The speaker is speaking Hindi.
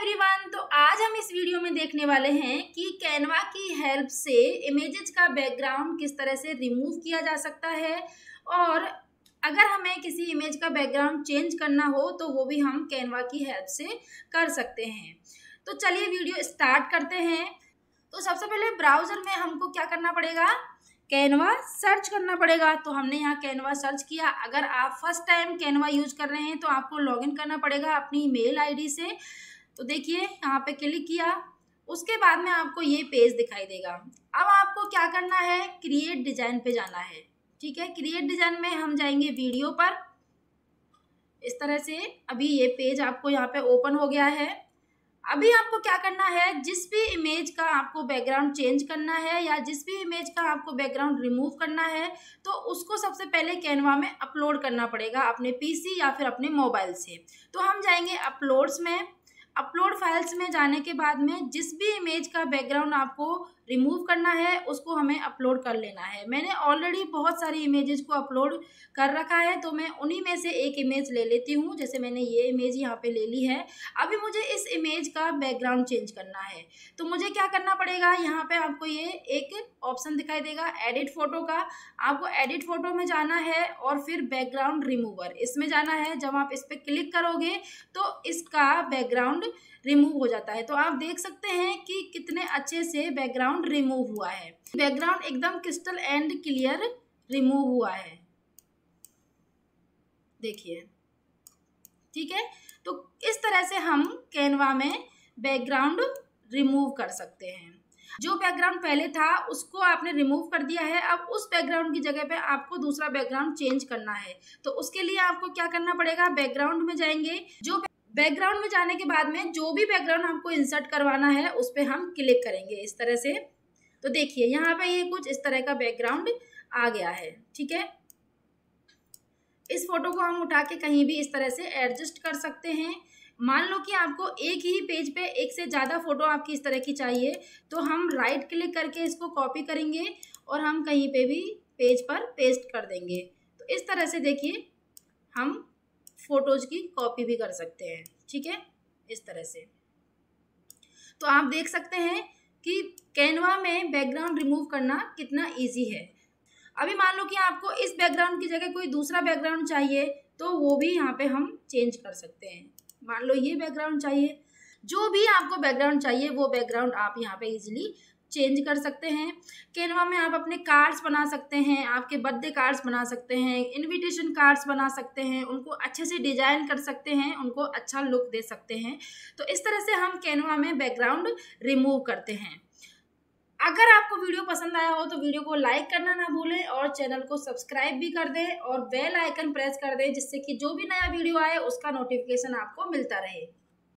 एवरीवन तो आज हम इस वीडियो में देखने वाले हैं कि कैनवा की हेल्प से इमेजेस का बैकग्राउंड किस तरह से रिमूव किया जा सकता है और अगर हमें किसी इमेज का बैकग्राउंड चेंज करना हो तो वो भी हम कैनवा की हेल्प से कर सकते हैं तो चलिए वीडियो स्टार्ट करते हैं तो सबसे पहले ब्राउज़र में हमको क्या करना पड़ेगा कैनवा सर्च करना पड़ेगा तो हमने यहाँ कैनवा सर्च किया अगर आप फर्स्ट टाइम कैनवा यूज कर रहे हैं तो आपको लॉगिन करना पड़ेगा अपनी मेल आईडी से तो देखिए यहाँ पे क्लिक किया उसके बाद में आपको ये पेज दिखाई देगा अब आपको क्या करना है क्रिएट डिजाइन पे जाना है ठीक है क्रिएट डिजाइन में हम जाएंगे वीडियो पर इस तरह से अभी ये पेज आपको यहाँ पे ओपन हो गया है अभी आपको क्या करना है जिस भी इमेज का आपको बैकग्राउंड चेंज करना है या जिस भी इमेज का आपको बैकग्राउंड रिमूव करना है तो उसको सबसे पहले कैनवा में अपलोड करना पड़ेगा अपने पीसी या फिर अपने मोबाइल से तो हम जाएंगे अपलोड्स में upload फाइल्स में जाने के बाद में जिस भी इमेज का बैकग्राउंड आपको रिमूव करना है उसको हमें अपलोड कर लेना है मैंने ऑलरेडी बहुत सारी इमेजेस को अपलोड कर रखा है तो मैं उन्हीं में से एक इमेज ले लेती हूँ जैसे मैंने ये इमेज यहाँ पे ले ली है अभी मुझे इस इमेज का बैकग्राउंड चेंज करना है तो मुझे क्या करना पड़ेगा यहाँ पे आपको ये एक ऑप्शन दिखाई देगा एडिट फोटो का आपको एडिट फोटो में जाना है और फिर बैकग्राउंड रिमूवर इसमें जाना है जब आप इस पर क्लिक करोगे तो इसका बैकग्राउंड रिमूव रिमूव हो जाता है तो आप देख सकते हैं कि कितने अच्छे से बैकग्राउंड रिमूव हुआ है बैकग्राउंड एकदम क्रिस्टल एंड क्लियर रिमूव हुआ है देखिए ठीक है तो इस तरह से हम कैनवा में बैकग्राउंड रिमूव कर सकते हैं जो बैकग्राउंड पहले था उसको आपने रिमूव कर दिया है अब उस बैकग्राउंड की जगह पे आपको दूसरा बैकग्राउंड चेंज करना है तो उसके लिए आपको क्या करना पड़ेगा बैकग्राउंड में जाएंगे जो बैकग्राउंड में जाने के बाद में जो भी बैकग्राउंड हमको इंसर्ट करवाना है उस पर हम क्लिक करेंगे इस तरह से तो देखिए यहाँ पे ये कुछ इस तरह का बैकग्राउंड आ गया है ठीक है इस फोटो को हम उठा के कहीं भी इस तरह से एडजस्ट कर सकते हैं मान लो कि आपको एक ही पेज पे एक से ज़्यादा फ़ोटो आपकी इस तरह की चाहिए तो हम राइट क्लिक करके इसको कॉपी करेंगे और हम कहीं पे भी पेज पर पेस्ट कर देंगे तो इस तरह से देखिए हम फ़ोटोज़ की कॉपी भी कर सकते हैं ठीक है इस तरह से तो आप देख सकते हैं कि कैनवा में बैकग्राउंड रिमूव करना कितना ईजी है अभी मान लो कि आपको इस बैकग्राउंड की जगह कोई दूसरा बैकग्राउंड चाहिए तो वो भी यहाँ पे हम चेंज कर सकते हैं मान लो ये बैकग्राउंड चाहिए जो भी आपको बैकग्राउंड चाहिए वो बैकग्राउंड आप यहाँ पे इजीली चेंज कर सकते हैं कैनवा में आप अपने कार्ड्स बना सकते हैं आपके बर्थडे कार्ड्स बना सकते हैं इनविटेशन कार्ड्स बना सकते हैं उनको अच्छे से डिजाइन कर सकते हैं उनको अच्छा लुक दे सकते हैं तो इस तरह से हम कैनवा में बैकग्राउंड रिमूव करते हैं अगर आपको वीडियो पसंद आया हो तो वीडियो को लाइक करना ना भूलें और चैनल को सब्सक्राइब भी कर दें और बेल आइकन प्रेस कर दें जिससे कि जो भी नया वीडियो आए उसका नोटिफिकेशन आपको मिलता रहे